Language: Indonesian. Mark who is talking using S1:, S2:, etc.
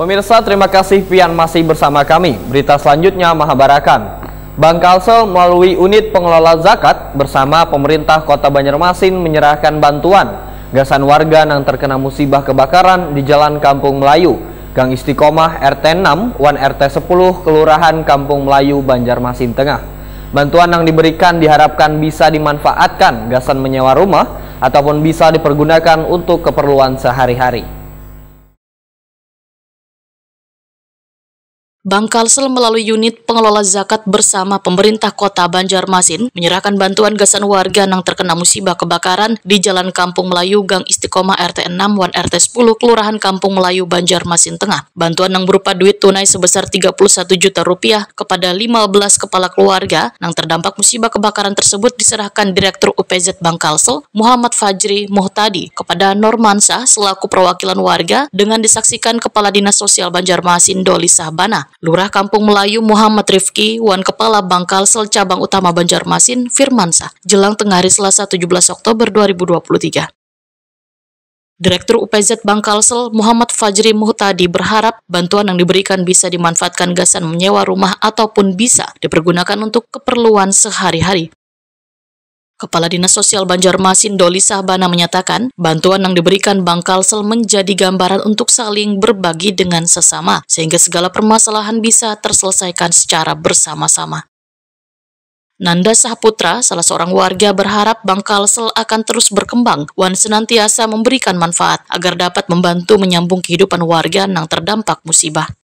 S1: Pemirsa, terima kasih Pian masih bersama kami. Berita selanjutnya Mahabarakan. Bank Kalsel melalui unit pengelola zakat bersama pemerintah Kota Banjarmasin menyerahkan bantuan gasan warga yang terkena musibah kebakaran di Jalan Kampung Melayu, Gang Istiqomah RT 6, 1 RT 10, Kelurahan Kampung Melayu, Banjarmasin Tengah. Bantuan yang diberikan diharapkan bisa dimanfaatkan gasan menyewa rumah ataupun bisa dipergunakan untuk keperluan sehari-hari.
S2: Bank Kalsel melalui unit pengelola zakat
S3: bersama pemerintah kota Banjarmasin menyerahkan bantuan gasan warga yang terkena musibah kebakaran di Jalan Kampung Melayu Gang Istiqomah RT 6 Wan RT 10 Kelurahan Kampung Melayu Banjarmasin Tengah. Bantuan yang berupa duit tunai sebesar 31 juta rupiah kepada 15 kepala keluarga yang terdampak musibah kebakaran tersebut diserahkan Direktur UPZ Bank Kalsel Muhammad Fajri Muhtadi kepada Normansa selaku perwakilan warga dengan disaksikan Kepala Dinas Sosial Banjarmasin Doli Sahbana. Lurah Kampung Melayu Muhammad Rifki, Wan Kepala Bangkalsel Cabang Utama Banjarmasin, Firmansa, jelang tengah hari Selasa 17 Oktober 2023. Direktur UPZ Bangkalsel Muhammad Fajri Muhtadi berharap bantuan yang diberikan bisa dimanfaatkan gasan menyewa rumah ataupun bisa dipergunakan untuk keperluan sehari-hari. Kepala Dinas Sosial Banjarmasin Doli Sahbana menyatakan, bantuan yang diberikan Bank Kalsel menjadi gambaran untuk saling berbagi dengan sesama, sehingga segala permasalahan bisa terselesaikan secara bersama-sama. Nanda Sahputra, salah seorang warga berharap Bank Kalsel akan terus berkembang, Wan senantiasa memberikan manfaat agar dapat membantu menyambung kehidupan warga
S2: yang terdampak musibah.